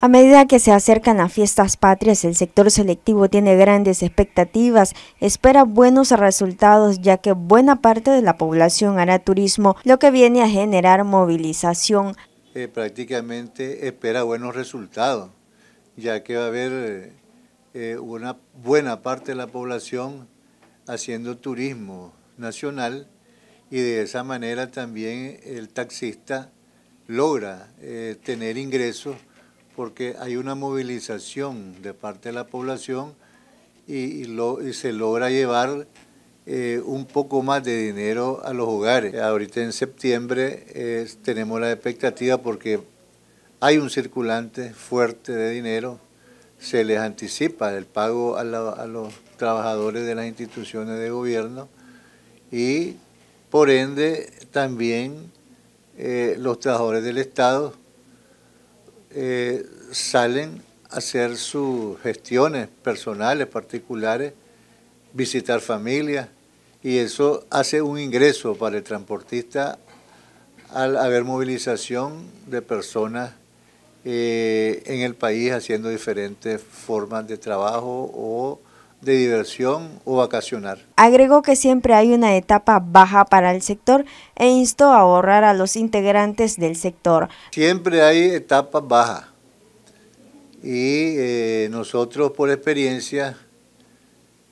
A medida que se acercan a fiestas patrias, el sector selectivo tiene grandes expectativas, espera buenos resultados ya que buena parte de la población hará turismo, lo que viene a generar movilización. Eh, prácticamente espera buenos resultados, ya que va a haber eh, una buena parte de la población haciendo turismo nacional y de esa manera también el taxista logra eh, tener ingresos porque hay una movilización de parte de la población y, se logra llevar eh, un poco más de dinero a los hogares. Ahorita en septiembre eh, tenemos la expectativa porque hay un circulante fuerte de dinero, se les anticipa el pago a, los trabajadores de las instituciones de gobierno y por ende también eh, los trabajadores del Estado eh, salen a hacer sus gestiones personales, particulares, visitar familias, y eso hace un ingreso para el transportista al haber movilización de personas eh, en el país haciendo diferentes formas de trabajo o de diversión o vacacionar. Agregó que siempre hay una etapa baja para el sector e instó a ahorrar a los integrantes del sector. Siempre hay etapa baja y eh, nosotros por experiencia,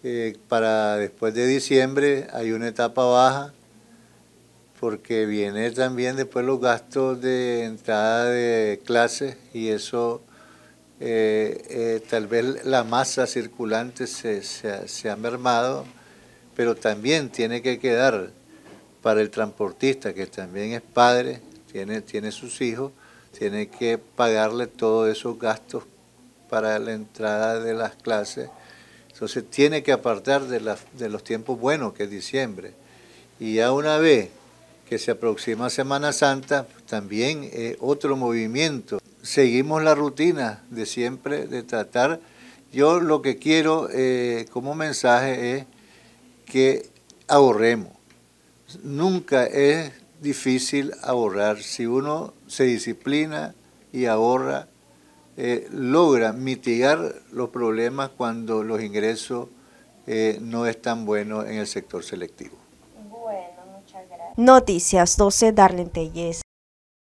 eh, para después de diciembre hay una etapa baja porque viene también después los gastos de entrada de clases y eso eh, eh, tal vez la masa circulante se, se, se, ha mermado, pero también tiene que quedar para el transportista, que también es padre, tiene, tiene sus hijos, tiene que pagarle todos esos gastos para la entrada de las clases. Entonces tiene que apartar de, la, de los tiempos buenos, que es diciembre. Y ya una vez que se aproxima Semana Santa, también eh, otro movimiento seguimos la rutina de siempre, de tratar. Yo lo que quiero eh, como mensaje es que ahorremos. Nunca es difícil ahorrar. Si uno se disciplina y ahorra, eh, logra mitigar los problemas cuando los ingresos eh, no están buenos en el sector selectivo. Bueno, muchas gracias. Noticias 12, Darlene Tellez.